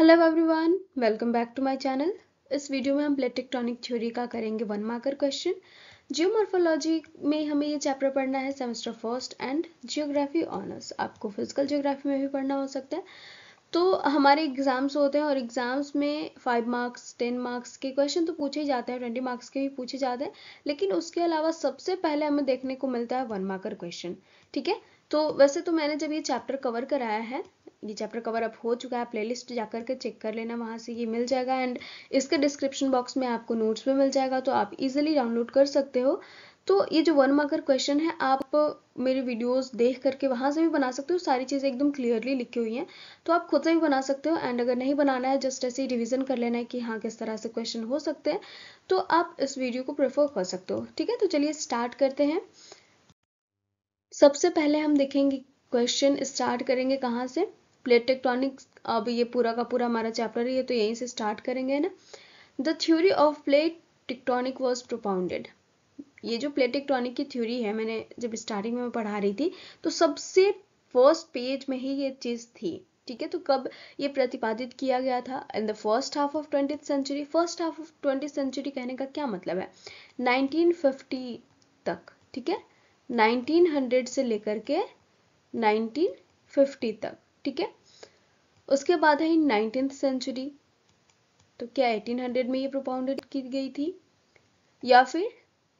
Hello everyone welcome back to my channel इस video में हम प्लेट थ्योरी का करेंगे वन मार्कर क्वेश्चन जियोमॉर्फोलॉजी में हमें ये चैप्टर पढ़ना है semester first and geography honours आपको फिजिकल जियोग्राफी में भी पढ़ना हो सकता है तो हमारे एग्जाम्स होते हैं और एग्जाम्स में फाइव मार्क्स टेन मार्क्स के क्वेश्चन तो पूछे ही जाते हैं ट्वेंटी मार्क्स के भी पूछे जाते हैं लेकिन उसके अलावा सबसे पहले हमें देखने को मिलता है वन मार्कर क्वेश्चन ठीक है तो वैसे तो मैंने जब ये चैप्टर कवर कराया है ये चैप्टर कवर अप हो चुका है प्लेलिस्ट जाकर के चेक कर लेना वहाँ से ये मिल जाएगा एंड इसके डिस्क्रिप्शन बॉक्स में आपको नोट्स भी मिल जाएगा तो आप इजिली डाउनलोड कर सकते हो तो ये जो वन मार्कर क्वेश्चन है आप मेरे वीडियोस देख करके वहाँ से भी बना सकते हो सारी चीज़ें एकदम क्लियरली लिखी हुई हैं तो आप खुद से भी बना सकते हो एंड अगर नहीं बनाना है जस्ट ऐसे ही रिविजन कर लेना है कि हाँ किस तरह से क्वेश्चन हो सकते हैं तो आप इस वीडियो को प्रेफर कर सकते हो ठीक है तो चलिए स्टार्ट करते हैं सबसे पहले हम देखेंगे क्वेश्चन स्टार्ट करेंगे कहाँ से प्लेट टेक्टोनिक्स अब ये पूरा का पूरा हमारा चैप्टर ही है तो यहीं से स्टार्ट करेंगे ना the theory of plate tectonic was propounded ये जो प्लेट टेक्टोनिक की थ्योरी है मैंने जब स्टार्टिंग में पढ़ा रही थी तो सबसे फर्स्ट पेज में ही ये चीज़ थी ठीक है तो कब ये प्रतिपादित किया गया था in the first half of twenty century first half of twenty century कहने का क्या मतलब है 1950 तक ठीक है 1900 से लेकर के 1950 तक ठीक है उसके बाद है नाइनटीन सेंचुरी तो क्या 1800 में ये प्रोपाउंडेड की गई थी या फिर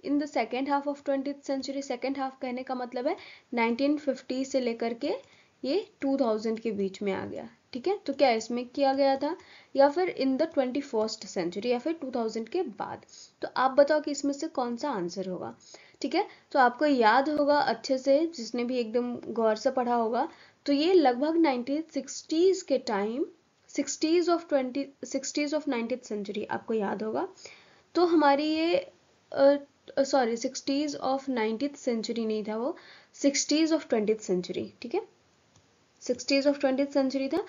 in the second half of twenty century second half कहने का मतलब है 1950 से लेकर के ये 2000 के बीच में आ गया ठीक है तो क्या इसमें किया गया था या फिर in the twenty first century या फिर 2000 के बाद तो आप बताओ कि इसमें से कौन सा आंसर होगा ठीक है तो आपको याद होगा अच्छे से जिसने भी एकदम गौर से पढ़ा होगा तो ये लगभग नाइनटीन सिक्सटीज़ के time sixties of twenty sixties of nineteen century आपको याद होगा तो हमारी ये sorry sixties of nineteen century नहीं था वो सिक्सटीज़ ऑफ ट्वेंटी सेंचुरी ठीक है सिक्सटीज़ ऑफ ट्वेंटी सेंचुरी था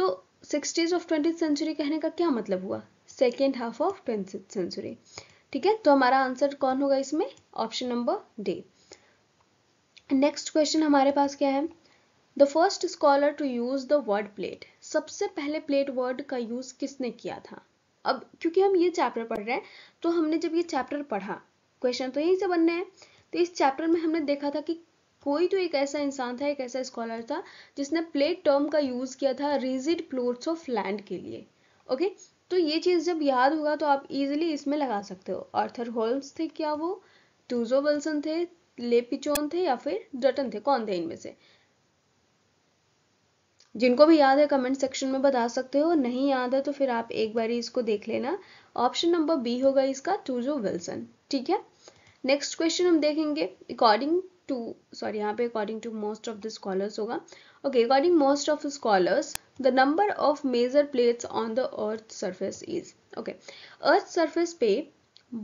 तो सिक्सटीज़ ऑफ ट्वेंटी सेंचुरी कहने का क्या मतलब हुआ second half of twenty century ठीक है तो हमारा आंसर कौन होगा इसमें option number D next question हमारे पास क्या है the first scholar to use the word plate सबसे पहले प्लेट वर्ड का यूज किसने किया था अब क्योंकि हम ये चैप्टर पढ़ रहे हैं तो हमने जब ये चैप्टर पढ़ा क्वेश्चन तो यहीं से बनने हैं तो इस चैप्टर में हमने देखा था कि कोई तो एक ऐसा इंसान था एक ऐसा स्कॉलर था जिसने प्लेट टर्म का यूज किया था रिजिड प्लोट्स ऑफ लैंड के लिए ओके तो ये चीज जब याद होगा तो आप इजिली इसमें लगा सकते हो आर्थर होल्म्स थे क्या वो टूजो विल्सन थे लेपिचोन थे या फिर डटन थे कौन थे इनमें से जिनको भी याद है कमेंट सेक्शन में बता सकते हो नहीं याद है तो फिर आप एक बार इसको देख लेना ऑप्शन नंबर बी होगा इसका टूजो विल्सन ठीक है नेक्स्ट क्वेश्चन हम देखेंगे अकॉर्डिंग टू सॉरी यहाँ पे according to most of the scholars होगा okay according most of the scholars the number of major plates on the earth surface is okay earth surface पे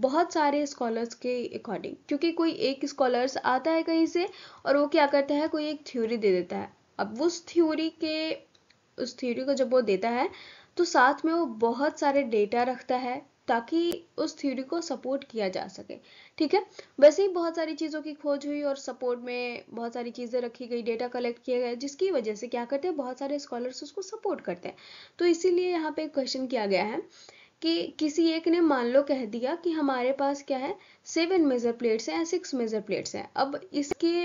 बहुत सारे स्कॉलर्स के according क्योंकि कोई एक स्कॉलर्स आता है कहीं से और वो क्या करता है कोई एक थ्योरी दे देता है अब उस थ्योरी के उस थ्योरी को जब वो देता है तो साथ में वो बहुत सारे डेटा रखता है ताकि उस थ्योरी को सपोर्ट किया जा सके ठीक है वैसे ही बहुत सारी चीज़ों की खोज हुई और सपोर्ट में बहुत सारी चीज़ें रखी गई डेटा कलेक्ट किया गया जिसकी वजह से क्या करते हैं बहुत सारे स्कॉलर्स उसको सपोर्ट करते हैं तो इसीलिए यहाँ पे क्वेश्चन किया गया है कि किसी एक ने मान लो कह दिया कि हमारे पास क्या है सेवन मेजर प्लेट्स हैं सिक्स मेजर प्लेट्स हैं अब इसके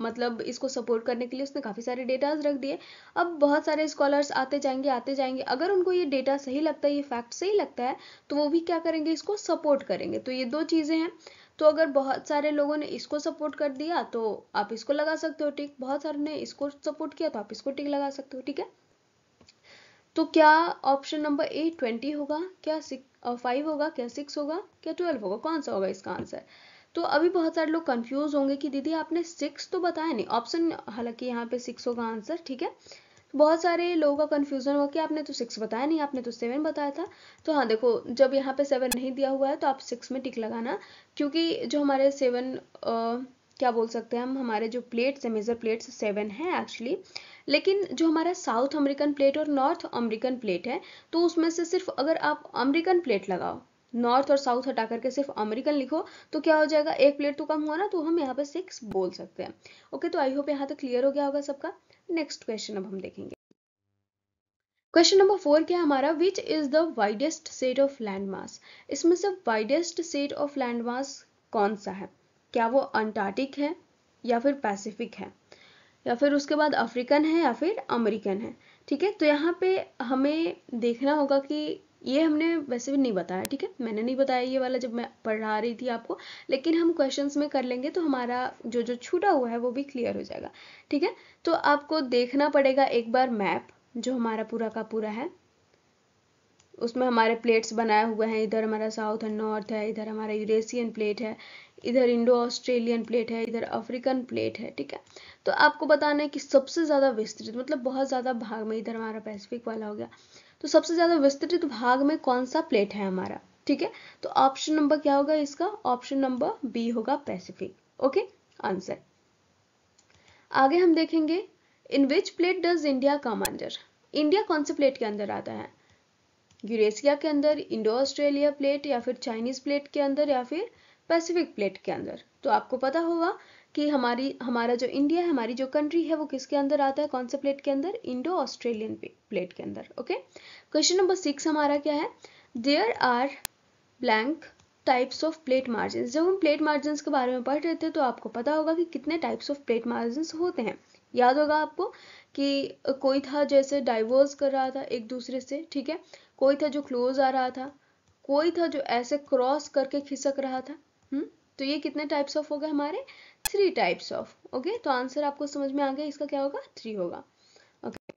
मतलब इसको सपोर्ट करने के लिए उसने काफ़ी सारे डेटाज रख दिए अब बहुत सारे स्कॉलर्स आते जाएंगे आते जाएंगे अगर उनको ये डेटा सही लगता है ये फैक्ट सही लगता है तो वो भी क्या करेंगे इसको सपोर्ट करेंगे तो ये दो चीज़ें हैं तो अगर बहुत सारे लोगों ने इसको सपोर्ट कर दिया तो आप इसको लगा सकते हो टिक बहुत सारे ने इसको सपोर्ट किया तो आप इसको टिक लगा सकते हो ठीक है तो क्या ऑप्शन नंबर ए ट्वेंटी होगा क्या फाइव होगा क्या सिक्स होगा क्या ट्वेल्व होगा कौन सा होगा इसका आंसर तो अभी बहुत सारे लोग कंफ्यूज होंगे कि दीदी आपने सिक्स तो बताया नहीं ऑप्शन हालांकि यहाँ पे सिक्स होगा आंसर ठीक है तो बहुत सारे लोगों का कंफ्यूजन हुआ कि आपने तो सिक्स बताया नहीं आपने तो सेवन बताया था तो हाँ देखो जब यहाँ पे सेवन नहीं दिया हुआ है तो आप सिक्स में टिक लगाना क्योंकि जो हमारे सेवन क्या बोल सकते हैं हम हमारे जो प्लेट्स हैं मेजर प्लेट्स सेवन है एक्चुअली लेकिन जो हमारा साउथ अमेरिकन प्लेट और नॉर्थ अमेरिकन प्लेट है तो उसमें से सिर्फ अगर आप अमेरिकन प्लेट लगाओ नॉर्थ और साउथ हटा करके सिर्फ अमेरिकन लिखो तो क्या हो जाएगा एक प्लेट तो कम हुआ ना तो हम यहाँ पे सिक्स बोल सकते हैं ओके तो आई होप यहाँ तक क्लियर हो गया होगा सबका नेक्स्ट क्वेश्चन अब हम देखेंगे क्वेश्चन नंबर फोर क्या है हमारा which is the widest set of land mass इसमें से widest set of land mass कौन सा है क्या वो अंटार्कटिक है या फिर पैसिफिक है या फिर उसके बाद अफ्रीकन है या फिर अमेरिकन है ठीक है तो यहाँ पे हमें देखना होगा कि ये हमने वैसे भी नहीं बताया ठीक है मैंने नहीं बताया ये वाला जब मैं पढ़ा रही थी आपको लेकिन हम क्वेश्चन में कर लेंगे तो हमारा जो जो छूटा हुआ है वो भी क्लियर हो जाएगा ठीक है तो आपको देखना पड़ेगा एक बार मैप जो हमारा पूरा का पूरा है उसमें हमारे प्लेट्स बनाए हुए हैं इधर हमारा साउथ एंड नॉर्थ है इधर हमारा यूरेशियन प्लेट है इधर इंडो ऑस्ट्रेलियन प्लेट है इधर अफ्रीकन प्लेट है ठीक है तो आपको बताना है कि सबसे ज़्यादा विस्तृत मतलब बहुत ज़्यादा भाग में इधर हमारा पैसिफिक वाला हो गया तो सबसे ज्यादा विस्तृत भाग में कौन सा प्लेट है हमारा ठीक है तो ऑप्शन नंबर क्या होगा इसका ऑप्शन नंबर बी होगा पैसिफिक ओके आंसर आगे हम देखेंगे in which plate does India come under India कौन से प्लेट के अंदर आता है यूरेशिया के अंदर इंडो ऑस्ट्रेलिया प्लेट या फिर चाइनीज प्लेट के अंदर या फिर पैसिफिक प्लेट के अंदर तो आपको पता होगा कि हमारी हमारा जो इंडिया है हमारी जो कंट्री है वो किसके अंदर आता है कौन से प्लेट के अंदर इंडो ऑस्ट्रेलियन प्लेट के अंदर ओके क्वेश्चन नंबर सिक्स हमारा क्या है there are blank types of plate margin जब हम प्लेट मार्जिन के बारे में पढ़ रहे थे तो आपको पता होगा कि कितने टाइप्स ऑफ प्लेट मार्जिन होते हैं याद होगा आपको कि कोई था जैसे डाइवर्स कर रहा था एक दूसरे से ठीक है कोई था जो क्लोज आ रहा था कोई था जो ऐसे क्रॉस करके खिसक रहा था हुँ? हम्म? तो ये कितने टाइप्स ऑफ हो गए हमारे थ्री टाइप्स ऑफ ओके तो आंसर आपको समझ में आ गया इसका क्या होगा थ्री होगा ओके okay.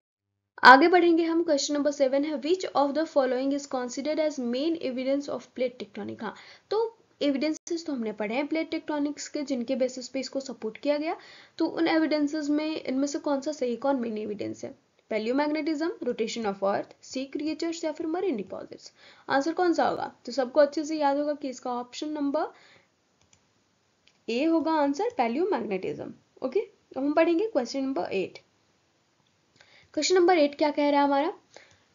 आगे बढ़ेंगे हम क्वेश्चन नंबर सेवन है which of the following is considered as main evidence of plate tectonic हाँ तो एविडेंसेस तो हमने पढ़े हैं प्लेट टेक्टोनिक्स के जिनके बेसिस पे इसको सपोर्ट किया गया तो उन एविडेंसेस में इनमें से कौन सा सही कौन मेन एविडेंस है magnetism rotation of earth sea creatures या फिर मरीन डिपॉजिट्स आंसर कौन सा होगा तो सबको अच्छे से याद होगा कि इसका ऑप्शन नंबर ए होगा आंसर वैल्यू मैग्नेटिज्म ओके अब हम पढ़ेंगे question number eight question number eight क्या कह रहा है हमारा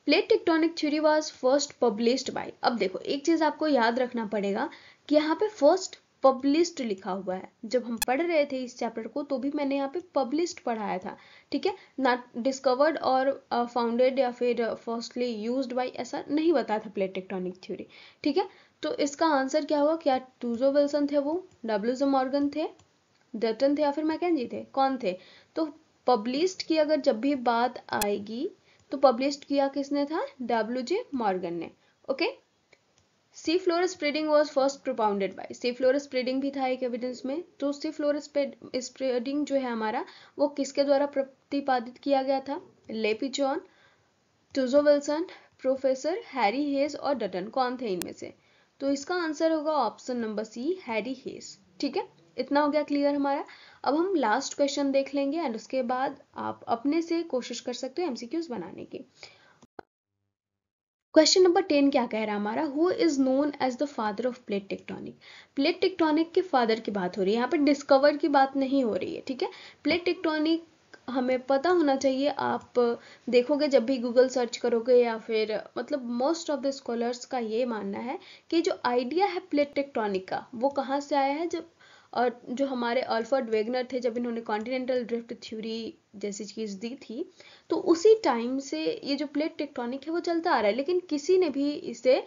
plate tectonic theory was first published by अब देखो एक चीज आपको याद रखना पड़ेगा कि यहाँ पे फर्स्ट पब्लिश्ड लिखा हुआ है जब हम पढ़ रहे थे इस चैप्टर को तो भी मैंने यहाँ पे पब्लिश्ड पढ़ाया था ठीक है नॉट डिस्कवर्ड और फाउंडेड uh, या फिर फर्स्टली यूज्ड बाय ऐसा नहीं बताया था प्लेट टेक्टोनिक थ्योरी ठीक है तो इसका आंसर क्या हुआ क्या टूजो विल्सन थे वो डब्ल्यू जो मॉर्गन थे डटन थे या फिर मैकेजी थे कौन थे तो पब्लिश्ड की अगर जब भी बात आएगी तो पब्लिश किया किसने था डब्ल्यू जे मॉर्गन ने okay sea floor spreading was first propounded by sea floor spreading भी था एक एविडेंस में तो सी फ्लोर स्प्रेडिंग जो है हमारा वो किसके द्वारा प्रतिपादित किया गया था लेपी John Tuzo Wilson professor Harry Hess और डटन कौन थे इनमें से तो इसका आंसर होगा option number C Harry Hess ठीक है इतना हो गया क्लियर हमारा अब हम लास्ट क्वेश्चन देख लेंगे एंड उसके बाद आप अपने से कोशिश कर सकते हो एमसीक्यूज बनाने की क्वेश्चन नंबर टेन क्या कह रहा है हमारा who is known as the father of plate tectonic plate tectonic के फादर की बात हो रही है यहाँ पर डिस्कवर की बात नहीं हो रही है ठीक है प्लेट टेक्टोनिक हमें पता होना चाहिए आप देखोगे जब भी गूगल सर्च करोगे या फिर मतलब मोस्ट ऑफ द स्कॉलर्स का ये मानना है कि जो आइडिया है प्लेट टेक्टोनिक का वो कहाँ से आया है जब और जो हमारे अल्फर्ड वेगनर थे जब इन्होंने कॉन्टिनेंटल ड्रिफ्ट थ्योरी जैसी चीज़ दी थी तो उसी टाइम से ये जो प्लेट टेक्टोनिक है वो चलता आ रहा है लेकिन किसी ने भी इसे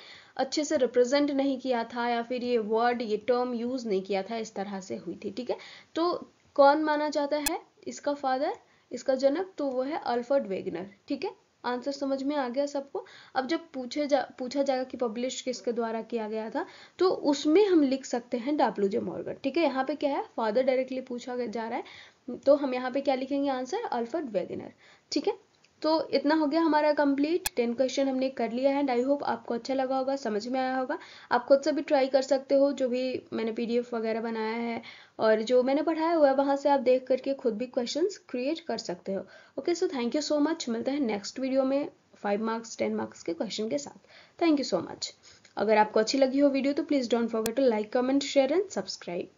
अच्छे से रिप्रेजेंट नहीं किया था या फिर ये वर्ड ये टर्म यूज़ नहीं किया था इस तरह से हुई थी ठीक है तो कौन माना जाता है इसका फादर इसका जनक तो वो है अल्फर्ड वेगनर ठीक है आंसर समझ में आ गया सबको अब जब पूछे जा पूछा जाएगा कि पब्लिश किसके द्वारा किया गया था तो उसमें हम लिख सकते हैं डब्ल्यू जे मॉर्गन ठीक है यहाँ पे क्या है फादर डायरेक्टली पूछा जा रहा है तो हम यहाँ पे क्या लिखेंगे आंसर अल्फर्ड वेगनर ठीक है तो इतना हो गया हमारा कंप्लीट टेन क्वेश्चन हमने कर लिया है एंड आई होप आपको अच्छा लगा होगा समझ में आया होगा आप खुद से भी ट्राई कर सकते हो जो भी मैंने पीडीएफ वगैरह बनाया है और जो मैंने पढ़ाया हुआ है वहाँ से आप देख करके खुद भी क्वेश्चन क्रिएट कर सकते हो okay so thank you so much मिलते हैं नेक्स्ट वीडियो में फाइव मार्क्स टेन मार्क्स के क्वेश्चन के साथ थैंक यू सो मच अगर आपको अच्छी लगी हो वीडियो तो please don't forget to like comment share and subscribe